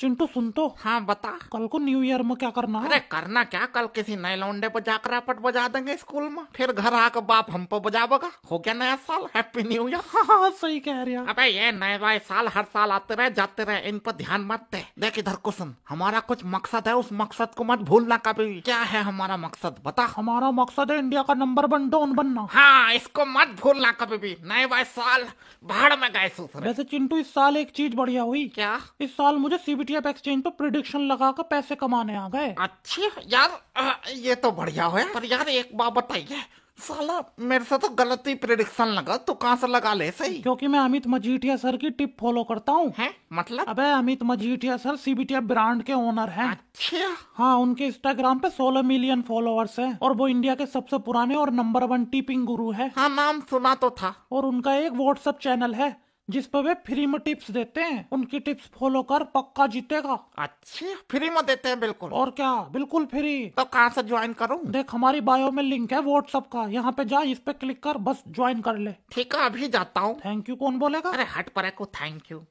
चिंटू सुन तो हाँ बता कल को न्यू ईयर में क्या करना है अरे करना क्या कल किसी नए लौंडे पर जाकर आपट बजा देंगे स्कूल में फिर घर आकर बाप हम पर बजावेगा हो गया नया साल हैप्पी न्यू ईयर हाँ, हाँ सही कह रहे अबे ये नए नए साल हर साल आते रहे जाते रहे इन पर ध्यान मत दे देख इधर को सुन हमारा कुछ मकसद है उस मकसद को मत भूलना कभी क्या है हमारा मकसद बता हमारा मकसद है इंडिया का नंबर वन डोन बनना हाँ इसको मत भूलना कभी भी नए वाले साल भाड़ में गए वैसे चिंटू इस साल एक चीज बढ़िया हुई क्या इस साल मुझे सीबी पीटीएफ एक्सचेंज पर प्रिडिक्शन लगा कर पैसे कमाने आ गए अच्छी यार आ, ये तो बढ़िया है पर यार एक बात बताइए साला मेरे से तो गलत ही प्रिडिक्शन लगा तू तो कहाँ से लगा ले सही क्योंकि मैं अमित मजीठिया सर की टिप फॉलो करता हूँ मतलब अबे Amit Majithia sir CBTF brand के ओनर हैं अच्छा हाँ उनके इंस्टाग्राम पे 16 मिलियन फॉलोअर्स हैं और वो इंडिया के सबसे पुराने और नंबर वन टिपिंग गुरु है हाँ नाम सुना तो था और उनका एक व्हाट्सएप चैनल है जिस पर वे फ्री में टिप्स देते हैं उनकी टिप्स फॉलो कर पक्का जीतेगा अच्छी फ्री में देते हैं बिल्कुल और क्या बिल्कुल फ्री तो कहाँ से ज्वाइन करूँ देख हमारी बायो में लिंक है व्हाट्सअप का यहाँ पे जा इस पे क्लिक कर बस ज्वाइन कर ले ठीक है अभी जाता हूँ थैंक यू कौन बोलेगा अरे हट पर थैंक यू